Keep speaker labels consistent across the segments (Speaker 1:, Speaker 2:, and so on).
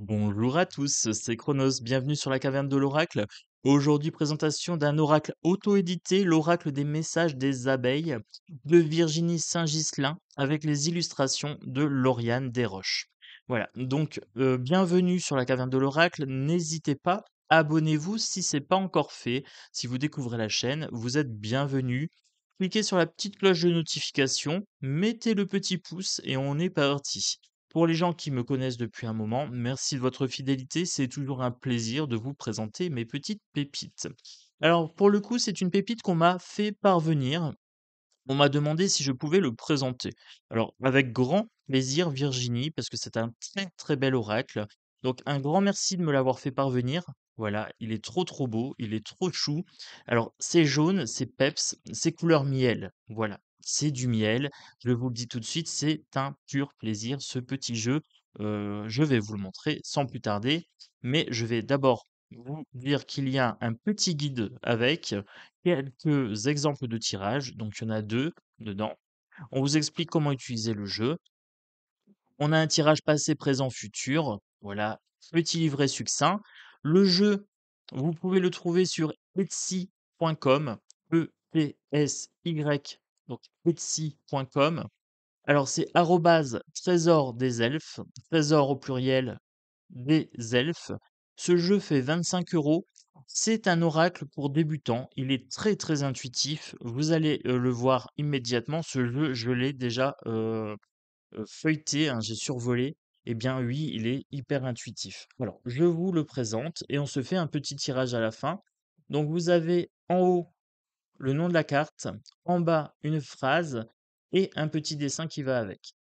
Speaker 1: Bonjour à tous, c'est Chronos, bienvenue sur la caverne de l'oracle. Aujourd'hui, présentation d'un oracle auto-édité, l'oracle des messages des abeilles, de Virginie Saint-Ghislain, avec les illustrations de Lauriane Desroches. Voilà, donc euh, bienvenue sur la caverne de l'oracle, n'hésitez pas, abonnez-vous si ce n'est pas encore fait, si vous découvrez la chaîne, vous êtes bienvenue. Cliquez sur la petite cloche de notification, mettez le petit pouce et on est parti. Pour les gens qui me connaissent depuis un moment, merci de votre fidélité, c'est toujours un plaisir de vous présenter mes petites pépites. Alors pour le coup, c'est une pépite qu'on m'a fait parvenir. On m'a demandé si je pouvais le présenter. Alors avec grand plaisir Virginie, parce que c'est un très très bel oracle. Donc un grand merci de me l'avoir fait parvenir. Voilà, il est trop trop beau, il est trop chou. Alors c'est jaune, c'est peps, c'est couleur miel. Voilà, c'est du miel. Je vous le dis tout de suite, c'est un pur plaisir ce petit jeu. Euh, je vais vous le montrer sans plus tarder, mais je vais d'abord vous dire qu'il y a un petit guide avec quelques exemples de tirages. Donc il y en a deux dedans. On vous explique comment utiliser le jeu. On a un tirage passé, présent, futur. Voilà, petit livret succinct. Le jeu, vous pouvez le trouver sur etsy.com, e s y donc etsy.com. Alors c'est arrobase trésor des elfes, trésor au pluriel des elfes. Ce jeu fait 25 euros. C'est un oracle pour débutants. Il est très très intuitif. Vous allez euh, le voir immédiatement. Ce jeu, je l'ai déjà euh, euh, feuilleté, hein, j'ai survolé. Eh bien oui, il est hyper intuitif. Alors, je vous le présente et on se fait un petit tirage à la fin. Donc vous avez en haut le nom de la carte, en bas une phrase et un petit dessin qui va avec.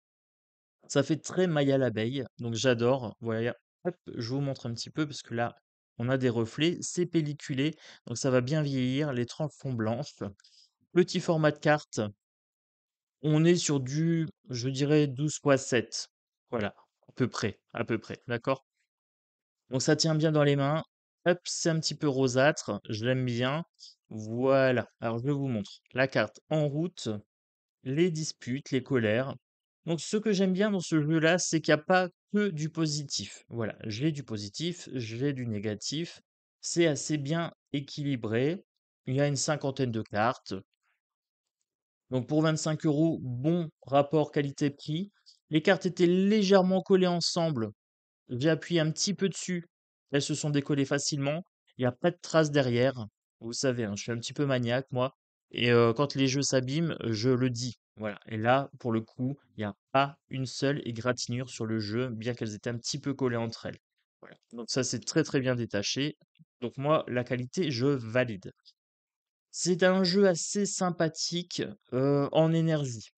Speaker 1: Ça fait très à l'abeille, donc j'adore. Voilà, je vous montre un petit peu parce que là, on a des reflets, c'est pelliculé, donc ça va bien vieillir, les tranches font blanches. Petit format de carte, on est sur du, je dirais, 7. Voilà, à peu près, à peu près, d'accord Donc ça tient bien dans les mains, c'est un petit peu rosâtre, je l'aime bien. Voilà, alors je vous montre la carte en route, les disputes, les colères. Donc ce que j'aime bien dans ce jeu-là, c'est qu'il n'y a pas que du positif. Voilà, j'ai du positif, j'ai du négatif. C'est assez bien équilibré. Il y a une cinquantaine de cartes. Donc pour 25 euros, bon rapport qualité-prix. Les cartes étaient légèrement collées ensemble. J'ai appuyé un petit peu dessus elles se sont décollées facilement. Il n'y a pas de traces derrière. Vous savez, hein, je suis un petit peu maniaque, moi. Et quand les jeux s'abîment, je le dis. Voilà. Et là, pour le coup, il n'y a pas une seule égratignure sur le jeu, bien qu'elles étaient un petit peu collées entre elles. Voilà. Donc ça, c'est très très bien détaché. Donc moi, la qualité, je valide. C'est un jeu assez sympathique en énergie.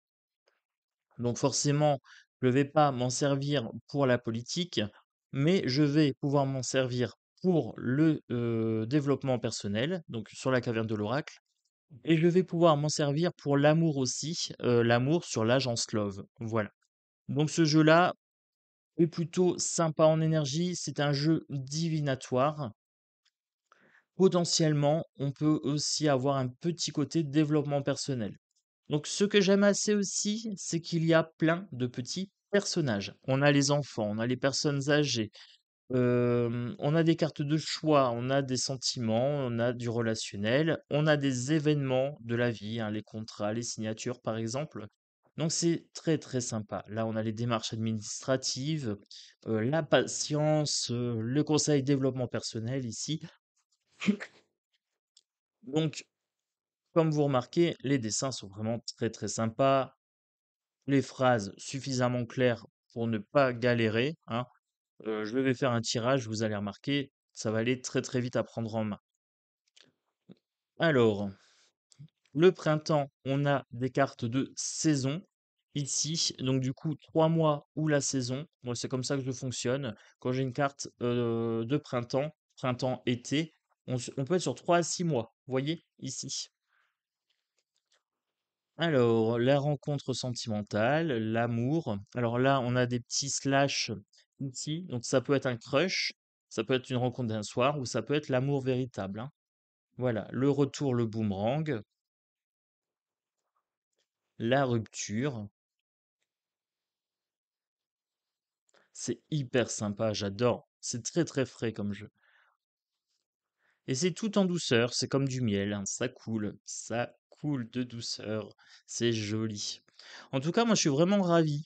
Speaker 1: Donc forcément, je ne vais pas m'en servir pour la politique, mais je vais pouvoir m'en servir pour le développement personnel, donc sur la caverne de l'oracle, et je vais pouvoir m'en servir pour l'amour aussi, l'amour sur l'agence Love. Voilà. Donc ce jeu-là est plutôt sympa en énergie, c'est un jeu divinatoire. Potentiellement, on peut aussi avoir un petit côté développement personnel. Donc ce que j'aime assez aussi, c'est qu'il y a plein de petits personnages. On a les enfants, on a les personnes âgées, on a des cartes de choix, on a des sentiments, on a du relationnel, on a des événements de la vie, hein, les contrats, les signatures par exemple. Donc c'est très, très sympa. Là, on a les démarches administratives, la patience, le conseil développement personnel ici. Donc, comme vous remarquez, les dessins sont vraiment très, très sympas les phrases suffisamment claires pour ne pas galérer. Hein, je vais faire un tirage, vous allez remarquer, ça va aller très très vite à prendre en main. Alors, le printemps, on a des cartes de saison ici. Donc du coup, trois mois ou la saison. Moi, c'est comme ça que je fonctionne. Quand j'ai une carte de printemps, printemps-été, on, peut être sur trois à six mois. Vous voyez, ici. Alors, la rencontre sentimentale, l'amour. Alors là, on a des petits slash ici. Donc, ça peut être un crush, ça peut être une rencontre d'un soir, ou ça peut être l'amour véritable. Hein. Voilà, le retour, le boomerang, la rupture. C'est hyper sympa, j'adore. C'est très très frais comme jeu. Et c'est tout en douceur, c'est comme du miel, hein, Ça coule, ça de douceur. C'est joli. En tout cas, moi, je suis vraiment ravi.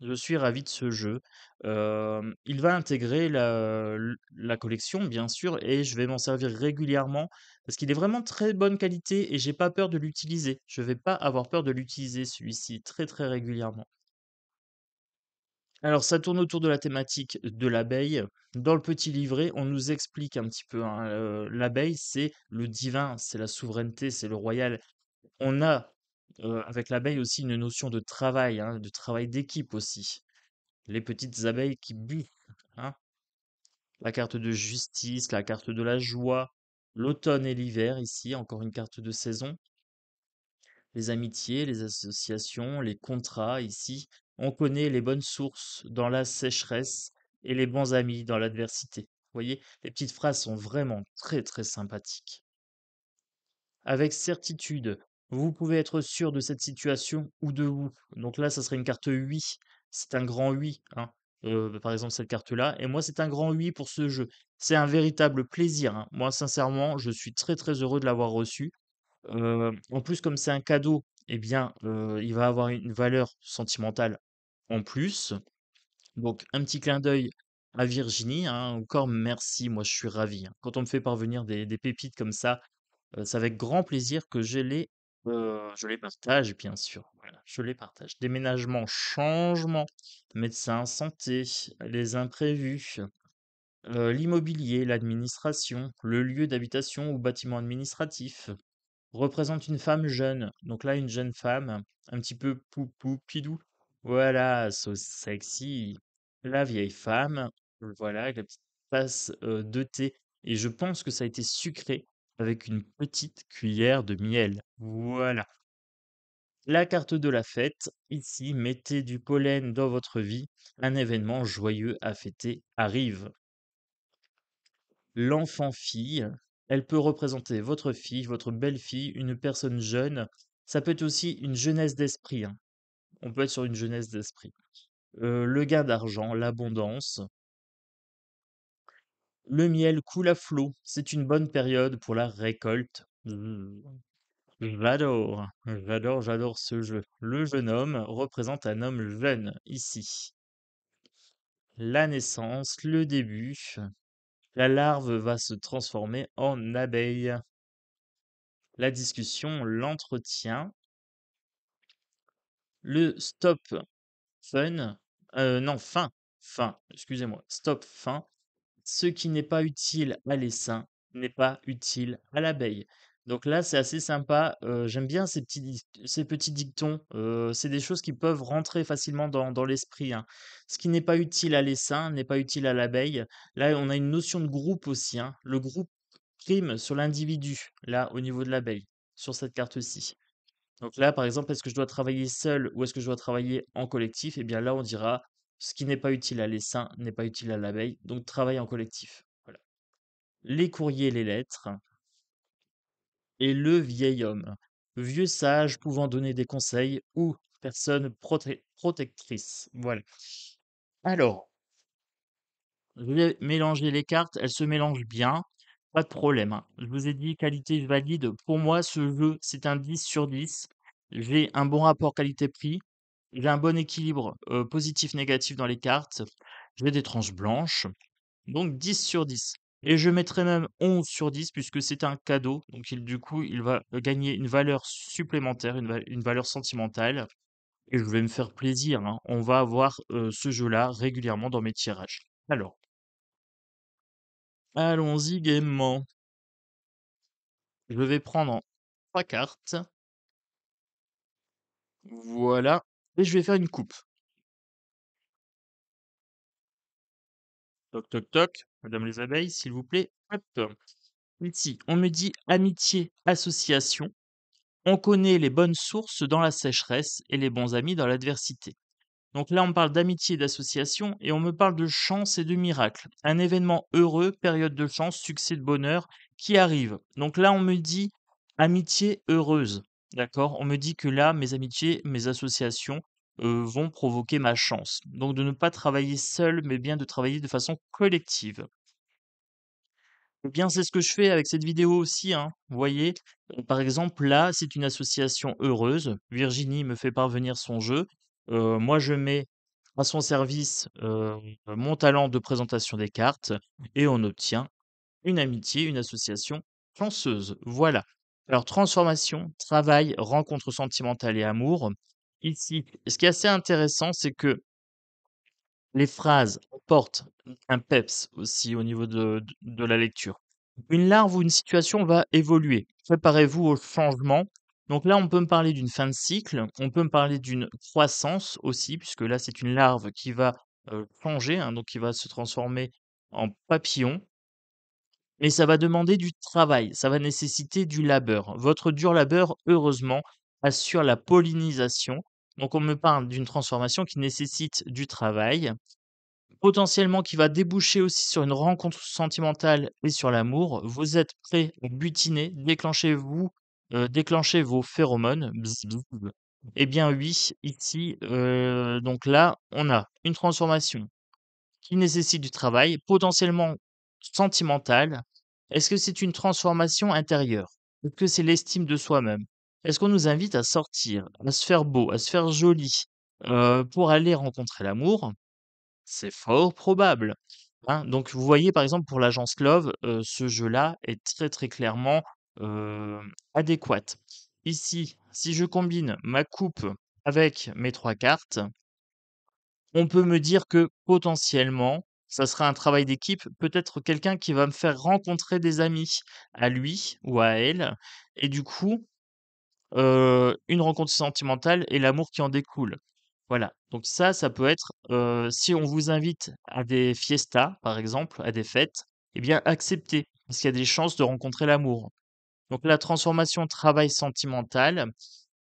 Speaker 1: Je suis ravi de ce jeu. il va intégrer la, la, collection, bien sûr, et je vais m'en servir régulièrement parce qu'il est vraiment très bonne qualité et j'ai pas peur de l'utiliser. Je vais pas avoir peur de l'utiliser celui-ci très très régulièrement. Alors ça tourne autour de la thématique de l'abeille. Dans le petit livret, on nous explique un petit peu. Hein, l'abeille, c'est le divin, c'est la souveraineté, c'est le royal. On a euh, avec l'abeille aussi une notion de travail, hein, de travail d'équipe aussi. Les petites abeilles qui buent. Hein. La carte de justice, la carte de la joie, l'automne et l'hiver ici, encore une carte de saison. Les amitiés, les associations, les contrats ici, on connaît les bonnes sources dans la sécheresse et les bons amis dans l'adversité. Vous voyez, les petites phrases sont vraiment très très sympathiques. Avec certitude, vous pouvez être sûr de cette situation ou de vous. Donc là, ça serait une carte 8. C'est un grand 8. Hein. Euh, par exemple, cette carte-là. Et moi, c'est un grand 8 pour ce jeu. C'est un véritable plaisir. Hein. Moi, sincèrement, je suis très très heureux de l'avoir reçu. Euh, en plus, comme c'est un cadeau, eh bien, euh, il va avoir une valeur sentimentale en plus. Donc, un petit clin d'œil à Virginie. Hein, encore merci, moi je suis ravi. Hein. Quand on me fait parvenir des, pépites comme ça, euh, c'est avec grand plaisir que je les, euh, je les partage, bien sûr. je les partage. Déménagement, changement, médecin, santé, les imprévus, l'immobilier, l'administration, le lieu d'habitation ou bâtiment administratif, représente une femme jeune. Donc là, une jeune femme, un petit peu poupou, pidou. Voilà, so sexy. La vieille femme, voilà, avec la petite tasse de thé. Et je pense que ça a été sucré avec une petite cuillère de miel. Voilà. La carte de la fête, ici, mettez du pollen dans votre vie. Un événement joyeux à fêter arrive. L'enfant-fille, elle peut représenter votre fille, votre belle-fille, une personne jeune. Ça peut être aussi une jeunesse d'esprit. Hein. On peut être sur une jeunesse d'esprit. Euh, le gain d'argent, l'abondance. Le miel coule à flot. C'est une bonne période pour la récolte. Mmh. J'adore, j'adore, j'adore ce jeu. Le jeune homme représente un homme jeune ici. La naissance, le début, la larve va se transformer en abeille. La discussion, l'entretien, le stop fun, euh, non, fin, fin, excusez-moi, stop fin. Ce qui n'est pas utile à l'essaim n'est pas utile à l'abeille. Donc là, c'est assez sympa. j'aime bien ces petits, ces petits dictons. c'est des choses qui peuvent rentrer facilement dans, l'esprit. Hein. Ce qui n'est pas utile à l'essaim n'est pas utile à l'abeille. Là, on a une notion de groupe aussi. Hein. Le groupe prime sur l'individu, là, au niveau de l'abeille, sur cette carte-ci. Donc là, par exemple, est-ce que je dois travailler seul ou est-ce que je dois travailler en collectif Eh bien là, on dira ce qui n'est pas utile à l'essaim n'est pas utile à l'abeille, donc travaille en collectif. Voilà. Les courriers, les lettres et le vieil homme, vieux sage pouvant donner des conseils ou personne protectrice. Voilà. Alors, je vais mélanger les cartes, elles se mélangent bien, pas de problème. Hein. Je vous ai dit qualité valide. Pour moi, ce jeu, c'est un 10 sur 10. J'ai un bon rapport qualité-prix. J'ai un bon équilibre euh, positif-négatif dans les cartes. J'ai des tranches blanches. Donc 10 sur 10. Et je mettrai même 11 sur 10 puisque c'est un cadeau. Donc il, du coup, il va euh, gagner une valeur supplémentaire, une, valeur sentimentale. Et je vais me faire plaisir. Hein. On va avoir euh, ce jeu-là régulièrement dans mes tirages. Alors, allons-y gaiement. Je vais prendre trois cartes. Voilà. Et je vais faire une coupe. Toc, toc, toc. Madame les abeilles, s'il vous plaît. Hop. Ici, on me dit amitié, association. On connaît les bonnes sources dans la sécheresse et les bons amis dans l'adversité. Donc là, on parle d'amitié et d'association et on me parle de chance et de miracle. Un événement heureux, période de chance, succès de bonheur qui arrive. Donc là, on me dit amitié heureuse. D'accord On me dit que là, mes amitiés, mes associations, euh, vont provoquer ma chance. Donc de ne pas travailler seul, mais bien de travailler de façon collective. Eh bien, c'est ce que je fais avec cette vidéo aussi. Hein, vous voyez, euh, par exemple, là, c'est une association heureuse. Virginie me fait parvenir son jeu. Euh, moi, je mets à son service mon talent de présentation des cartes et on obtient une amitié, une association chanceuse. Voilà. Alors, transformation, travail, rencontre sentimentale et amour, ici. ce qui est assez intéressant, c'est que les phrases portent un peps aussi au niveau de, la lecture. Une larve ou une situation va évoluer. Préparez-vous au changement. Donc là, on peut me parler d'une fin de cycle, on peut me parler d'une croissance aussi, puisque là, c'est une larve qui va euh, changer, hein, donc qui va se transformer en papillon. Et ça va demander du travail, ça va nécessiter du labeur. Votre dur labeur, heureusement, assure la pollinisation donc on me parle d'une transformation qui nécessite du travail, potentiellement qui va déboucher aussi sur une rencontre sentimentale et sur l'amour. Vous êtes prêt à butiner, déclenchez-vous, euh, déclenchez vos phéromones. Eh bien oui, ici, euh, donc là, on a une transformation qui nécessite du travail, potentiellement sentimentale. Est-ce que c'est une transformation intérieure Est-ce que c'est l'estime de soi-même est-ce qu'on nous invite à sortir, à se faire beau, à se faire joli, euh, pour aller rencontrer l'amour? C'est fort probable, hein. Donc vous voyez par exemple pour l'agence Love, euh, ce jeu-là est très, très clairement, adéquate. Euh, adéquat. Ici, si je combine ma coupe avec mes trois cartes on peut me dire que potentiellement, ça sera un travail d'équipe, peut-être quelqu'un qui va me faire rencontrer des amis à lui ou à elle et du coup une rencontre sentimentale et l'amour qui en découle. Voilà. Donc ça, ça peut être si on vous invite à des fiestas, par exemple, à des fêtes, eh bien acceptez, parce qu'il y a des chances de rencontrer l'amour. Donc la transformation travail sentimental,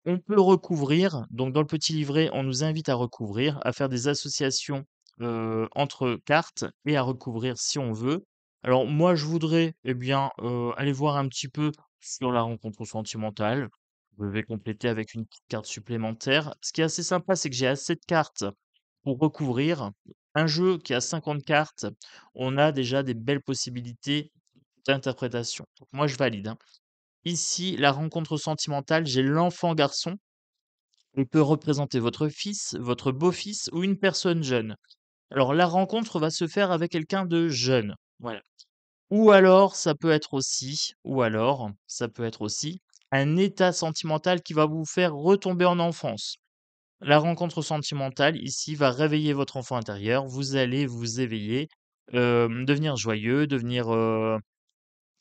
Speaker 1: on peut recouvrir. Donc dans le petit livret, on nous invite à recouvrir, à faire des associations entre cartes et à recouvrir si on veut. Alors moi, je voudrais, eh bien, aller voir un petit peu sur la rencontre sentimentale. Vous pouvez compléter avec une carte supplémentaire. Ce qui est assez sympa, c'est que j'ai assez de cartes pour recouvrir. Un jeu qui a 50 cartes, on a déjà des belles possibilités d'interprétation. moi, je valide. Hein. Ici, la rencontre sentimentale, j'ai l'enfant garçon. Il peut représenter votre fils, votre beau-fils ou une personne jeune. Alors la rencontre va se faire avec quelqu'un de jeune. Voilà. Ou alors, ça peut être aussi, ou alors, ça peut être aussi un état sentimental qui va vous faire retomber en enfance. La rencontre sentimentale ici va réveiller votre enfant intérieur, vous allez vous éveiller, devenir joyeux, devenir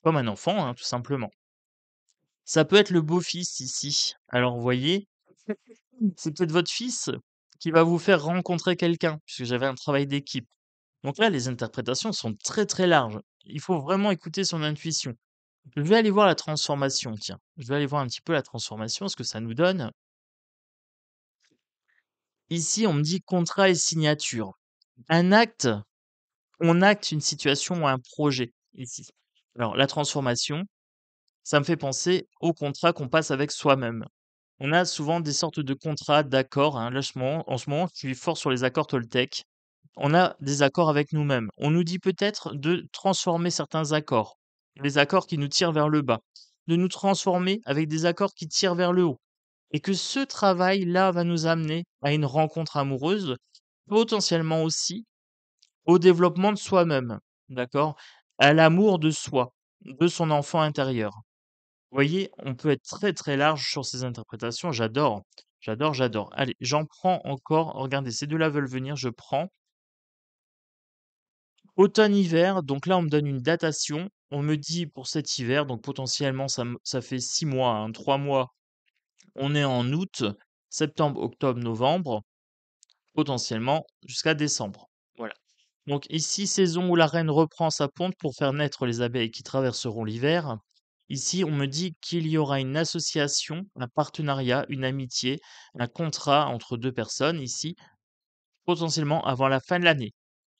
Speaker 1: comme un enfant, hein, tout simplement. Ça peut être le beau-fils ici. Alors, vous voyez, c'est peut-être votre fils qui va vous faire rencontrer quelqu'un, puisque j'avais un travail d'équipe. Donc là, les interprétations sont très très larges. Il faut vraiment écouter son intuition. Je vais aller voir la transformation, tiens. Je vais aller voir un petit peu la transformation, ce que ça nous donne. Ici, on me dit contrat et signature. Un acte, on acte une situation ou un projet, ici. Alors, la transformation, ça me fait penser au contrat qu'on passe avec soi-même. On a souvent des sortes de contrats d'accords, hein, en ce moment, je suis fort sur les accords Toltec. On a des accords avec nous-mêmes. On nous dit peut-être de transformer certains accords les accords qui nous tirent vers le bas, de nous transformer avec des accords qui tirent vers le haut. Et que ce travail-là va nous amener à une rencontre amoureuse, potentiellement aussi au développement de soi-même, d'accord À l'amour de soi, de son enfant intérieur. Vous voyez, on peut être très très large sur ces interprétations, j'adore. J'adore, j'adore. Allez, j'en prends encore. Regardez, ces deux-là veulent venir, je prends. Automne-hiver, donc là, on me donne une datation. On me dit pour cet hiver, donc potentiellement, ça, fait six mois, hein, trois mois. On est en août, septembre, octobre, novembre, potentiellement jusqu'à décembre. Voilà. Donc ici, saison où la reine reprend sa ponte pour faire naître les abeilles qui traverseront l'hiver. Ici, on me dit qu'il y aura une association, un partenariat, une amitié, un contrat entre deux personnes ici, potentiellement avant la fin de l'année.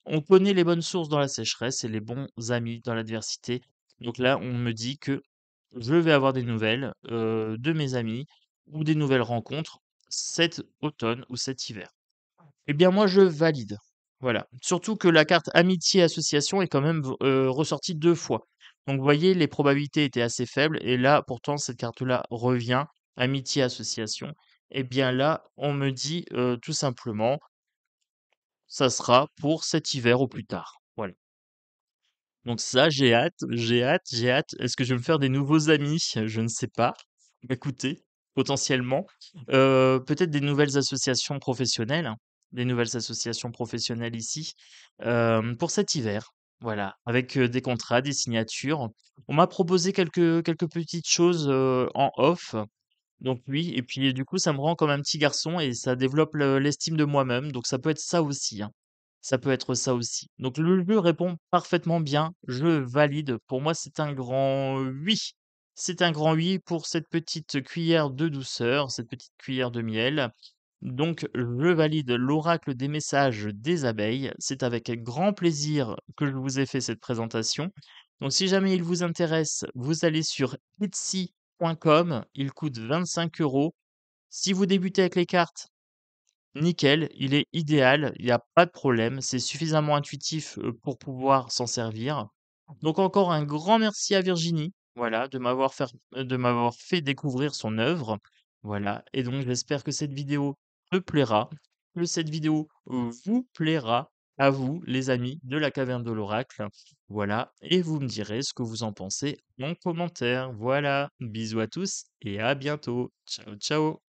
Speaker 1: On connaît les bonnes sources dans la sécheresse et les bons amis dans l'adversité. Donc là, on me dit que je vais avoir des nouvelles euh, de mes amis ou des nouvelles rencontres cet automne ou cet hiver. Eh bien moi, je valide. Voilà. Surtout que la carte amitié-association est quand même euh, ressortie deux fois. Donc vous voyez, les probabilités étaient assez faibles. Et là, pourtant, cette carte-là revient, amitié-association. Eh bien là, on me dit euh, tout simplement, ça sera pour cet hiver au plus tard. Voilà. Donc ça, j'ai hâte, j'ai hâte, j'ai hâte. Est-ce que je vais me faire des nouveaux amis Je ne sais pas. Écoutez, potentiellement. Euh, peut-être des nouvelles associations professionnelles, hein, des nouvelles associations professionnelles ici, euh, pour cet hiver. Voilà, avec euh, des contrats, des signatures. On m'a proposé quelques, quelques petites choses en off donc oui, et puis du coup, ça me rend comme un petit garçon et ça développe l'estime de moi-même. Donc ça peut être ça aussi, hein. Ça peut être ça aussi. Donc le jeu répond parfaitement bien. Je valide. Pour moi, c'est un grand oui. C'est un grand oui pour cette petite cuillère de douceur, cette petite cuillère de miel. Donc je valide l'oracle des messages des abeilles. C'est avec grand plaisir que je vous ai fait cette présentation. Donc si jamais il vous intéresse, vous allez sur Etsy il coûte 25 euros. Si vous débutez avec les cartes, nickel, il est idéal, il n'y a pas de problème, c'est suffisamment intuitif euh, pour pouvoir s'en servir. Donc encore un grand merci à Virginie, voilà, de m'avoir euh, fait, découvrir son œuvre. Voilà, et donc j'espère que cette vidéo vous plaira, que cette vidéo euh, vous plaira à vous, les amis de la caverne de l'oracle. Voilà, et vous me direz ce que vous en pensez en commentaire. Voilà, bisous à tous et à bientôt. Ciao, ciao